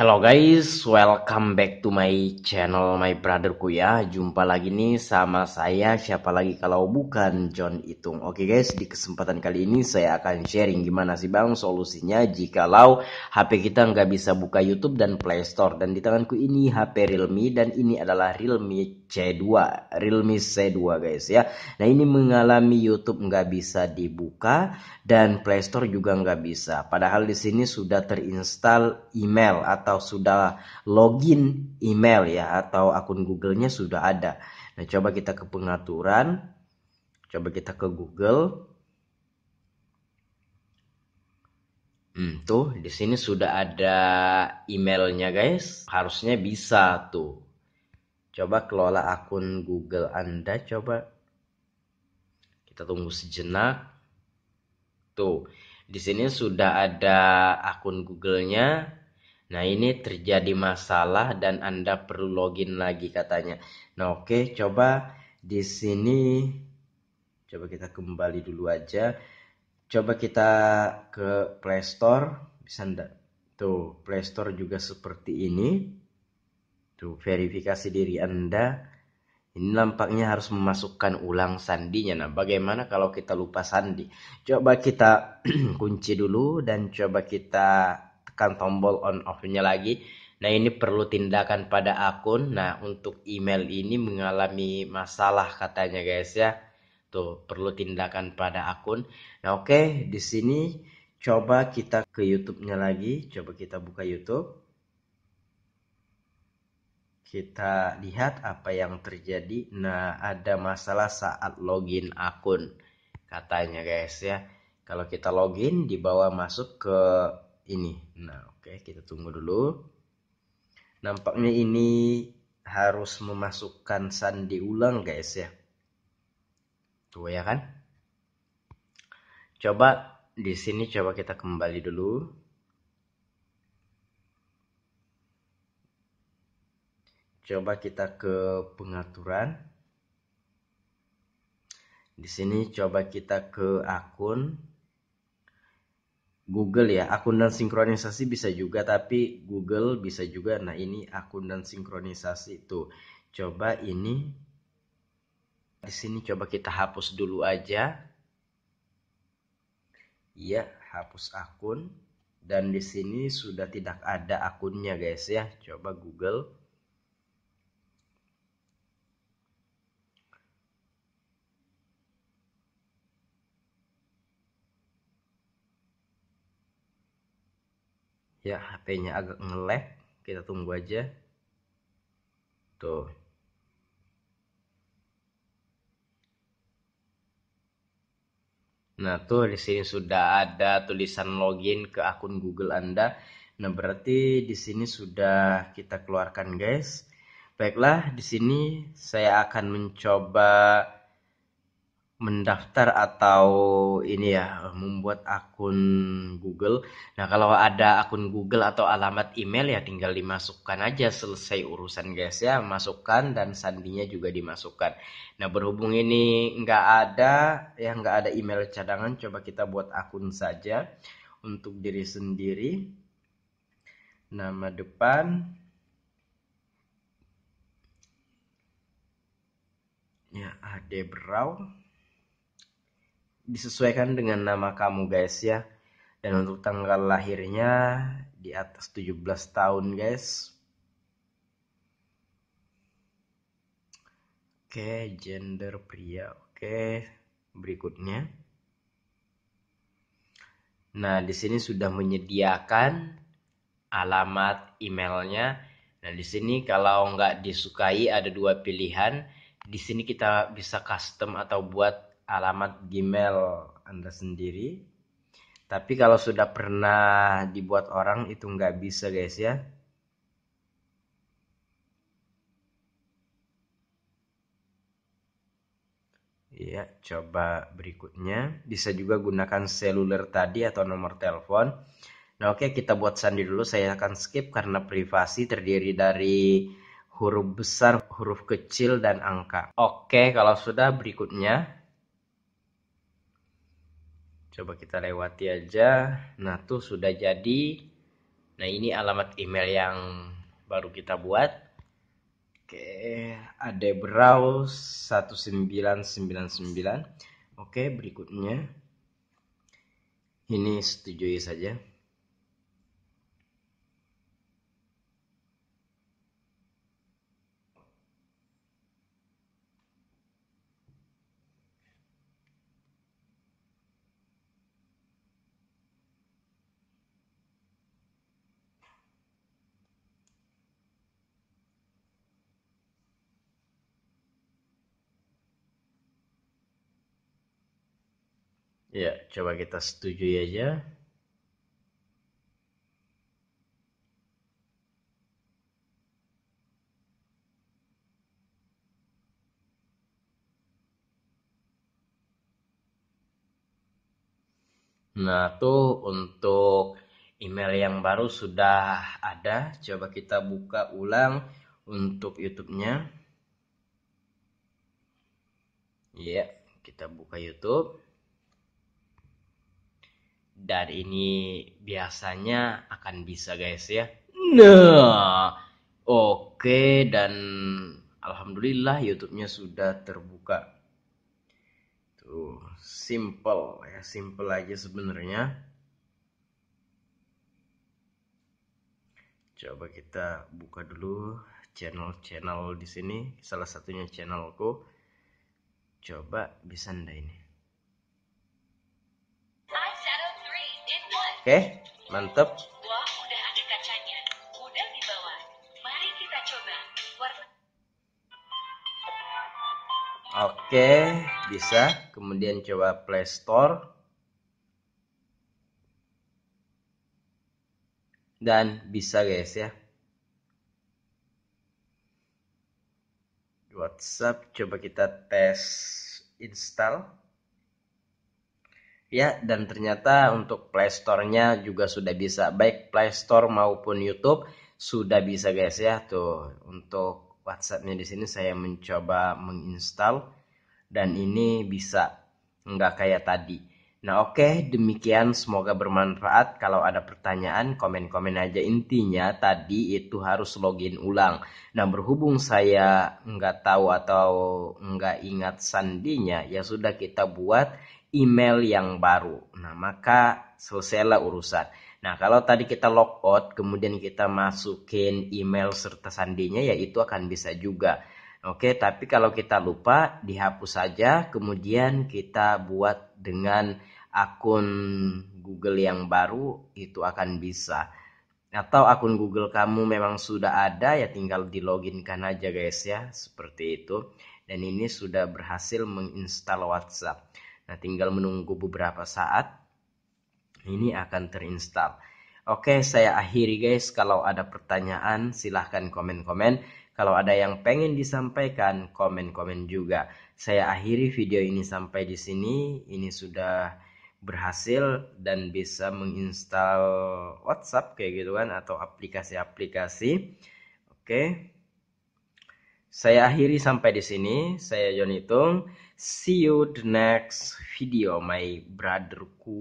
Hello guys, welcome back to my channel my brotherku ya Jumpa lagi nih sama saya siapa lagi kalau bukan John Itung Oke guys, di kesempatan kali ini saya akan sharing gimana sih bang solusinya Jikalau HP kita nggak bisa buka Youtube dan Play Store Dan di tanganku ini HP Realme dan ini adalah Realme C2 Realme C2 guys ya Nah ini mengalami Youtube nggak bisa dibuka dan Play Store juga nggak bisa Padahal di sini sudah terinstall email atau atau sudah login email ya atau akun Google-nya sudah ada. Nah, coba kita ke pengaturan, coba kita ke Google. Hmm, tuh di sini sudah ada emailnya guys. Harusnya bisa tuh. Coba kelola akun Google Anda coba. Kita tunggu sejenak. Tuh, di sini sudah ada akun Google-nya. Nah, ini terjadi masalah dan Anda perlu login lagi katanya. Nah, oke, coba di sini coba kita kembali dulu aja. Coba kita ke Play Store, bisa enggak? Tuh, Play Store juga seperti ini. Tuh, verifikasi diri Anda. Ini nampaknya harus memasukkan ulang sandinya. Nah, bagaimana kalau kita lupa sandi? Coba kita kunci dulu dan coba kita tekan tombol on off-nya lagi. Nah, ini perlu tindakan pada akun. Nah, untuk email ini mengalami masalah katanya guys ya. Tuh, perlu tindakan pada akun. Nah, oke, okay, di sini coba kita ke YouTube-nya lagi. Coba kita buka YouTube. Kita lihat apa yang terjadi. Nah, ada masalah saat login akun katanya guys ya. Kalau kita login di bawah masuk ke ini nah oke okay, kita tunggu dulu nampaknya ini harus memasukkan sandi ulang guys ya tuh ya kan coba di sini coba kita kembali dulu coba kita ke pengaturan di sini coba kita ke akun Google ya akun dan sinkronisasi bisa juga tapi Google bisa juga nah ini akun dan sinkronisasi itu coba ini di sini coba kita hapus dulu aja ya hapus akun dan di sini sudah tidak ada akunnya guys ya coba Google ya HP-nya agak ngelag kita tunggu aja tuh nah tuh di sini sudah ada tulisan login ke akun Google Anda nah berarti di sini sudah kita keluarkan guys baiklah di sini saya akan mencoba Mendaftar atau ini ya, membuat akun Google. Nah, kalau ada akun Google atau alamat email ya tinggal dimasukkan aja selesai urusan guys ya. Masukkan dan sandinya juga dimasukkan. Nah, berhubung ini nggak ada, ya nggak ada email cadangan, coba kita buat akun saja untuk diri sendiri. Nama depan, ya Ade Brown disesuaikan dengan nama kamu guys ya. Dan untuk tanggal lahirnya di atas 17 tahun guys. Oke, gender pria. Oke, berikutnya. Nah, di sini sudah menyediakan alamat emailnya. Nah, di sini kalau nggak disukai ada dua pilihan. Di sini kita bisa custom atau buat alamat Gmail Anda sendiri. Tapi kalau sudah pernah dibuat orang itu nggak bisa guys ya. Ya, coba berikutnya. Bisa juga gunakan seluler tadi atau nomor telepon. Nah, oke kita buat sandi dulu. Saya akan skip karena privasi terdiri dari huruf besar, huruf kecil, dan angka. Oke, kalau sudah berikutnya coba kita lewati aja nah tuh sudah jadi nah ini alamat email yang baru kita buat oke ada browse 1999 oke berikutnya ini setujui saja Ya, coba kita setuju aja. Nah, tuh untuk email yang baru sudah ada. Coba kita buka ulang untuk YouTube-nya. Ya, kita buka YouTube dan ini biasanya akan bisa guys ya nah oke dan alhamdulillah YouTube-nya sudah terbuka tuh simple ya simple aja sebenarnya coba kita buka dulu channel-channel di sini salah satunya channelku coba bisa ndak ini Oke, mantep. Oke, bisa. Kemudian coba Play Store. Dan bisa guys ya. WhatsApp coba kita tes install ya dan ternyata untuk Play Store-nya juga sudah bisa baik Play Store maupun YouTube sudah bisa guys ya tuh untuk WhatsApp-nya di sini saya mencoba menginstal dan ini bisa nggak kayak tadi Nah oke, demikian semoga bermanfaat. Kalau ada pertanyaan, komen-komen aja. Intinya tadi itu harus login ulang. Nah berhubung saya nggak tahu atau nggak ingat sandinya, ya sudah kita buat email yang baru. Nah maka selesailah urusan. Nah kalau tadi kita logout, kemudian kita masukin email serta sandinya, ya itu akan bisa juga. Oke, tapi kalau kita lupa dihapus saja, kemudian kita buat dengan akun Google yang baru itu akan bisa. Atau akun Google kamu memang sudah ada ya tinggal di diloginkan aja guys ya, seperti itu. Dan ini sudah berhasil menginstal WhatsApp. Nah, tinggal menunggu beberapa saat ini akan terinstall. Oke, saya akhiri guys. Kalau ada pertanyaan silahkan komen-komen. Kalau ada yang pengen disampaikan, komen-komen juga. Saya akhiri video ini sampai di sini. Ini sudah berhasil dan bisa menginstal WhatsApp kayak gitu kan atau aplikasi-aplikasi. Oke. Saya akhiri sampai di sini. Saya Joni Tung. See you the next video my brotherku.